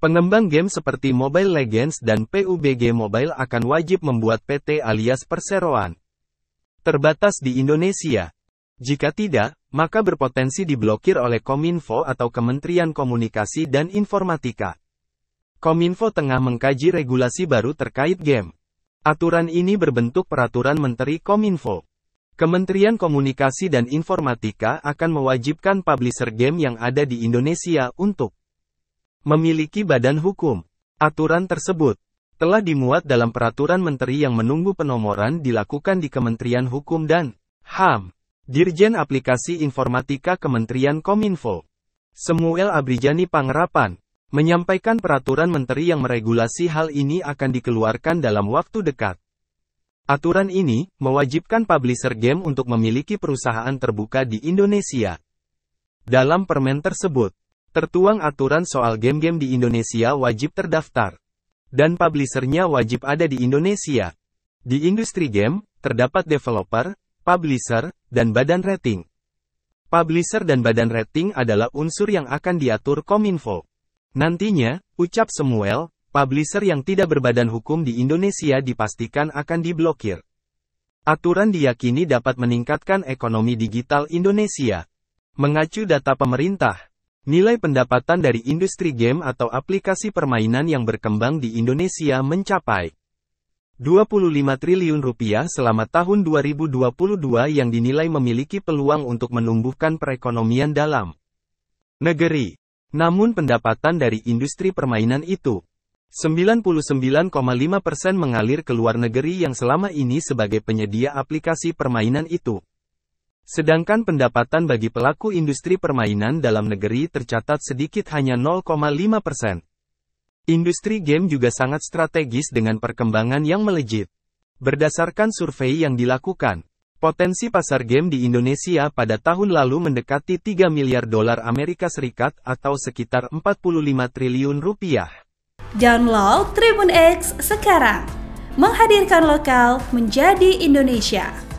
Pengembang game seperti Mobile Legends dan PUBG Mobile akan wajib membuat PT alias perseroan. Terbatas di Indonesia. Jika tidak, maka berpotensi diblokir oleh Kominfo atau Kementerian Komunikasi dan Informatika. Kominfo tengah mengkaji regulasi baru terkait game. Aturan ini berbentuk peraturan Menteri Kominfo. Kementerian Komunikasi dan Informatika akan mewajibkan publisher game yang ada di Indonesia untuk memiliki badan hukum. Aturan tersebut telah dimuat dalam peraturan menteri yang menunggu penomoran dilakukan di Kementerian Hukum dan HAM. Dirjen Aplikasi Informatika Kementerian Kominfo, Samuel Abrijani Pangrapan, menyampaikan peraturan menteri yang meregulasi hal ini akan dikeluarkan dalam waktu dekat. Aturan ini mewajibkan publisher game untuk memiliki perusahaan terbuka di Indonesia. Dalam permen tersebut, Tertuang aturan soal game-game di Indonesia wajib terdaftar. Dan publishernya wajib ada di Indonesia. Di industri game, terdapat developer, publisher, dan badan rating. Publisher dan badan rating adalah unsur yang akan diatur Kominfo. Nantinya, ucap Samuel, publisher yang tidak berbadan hukum di Indonesia dipastikan akan diblokir. Aturan diyakini dapat meningkatkan ekonomi digital Indonesia. Mengacu data pemerintah, Nilai pendapatan dari industri game atau aplikasi permainan yang berkembang di Indonesia mencapai 25 triliun rupiah selama tahun 2022 yang dinilai memiliki peluang untuk menumbuhkan perekonomian dalam negeri. Namun pendapatan dari industri permainan itu 99,5% mengalir ke luar negeri yang selama ini sebagai penyedia aplikasi permainan itu. Sedangkan pendapatan bagi pelaku industri permainan dalam negeri tercatat sedikit hanya 0,5 persen. Industri game juga sangat strategis dengan perkembangan yang melejit. Berdasarkan survei yang dilakukan, potensi pasar game di Indonesia pada tahun lalu mendekati 3 miliar dolar Amerika Serikat atau sekitar 45 triliun rupiah. Download Tribun X sekarang, menghadirkan lokal menjadi Indonesia.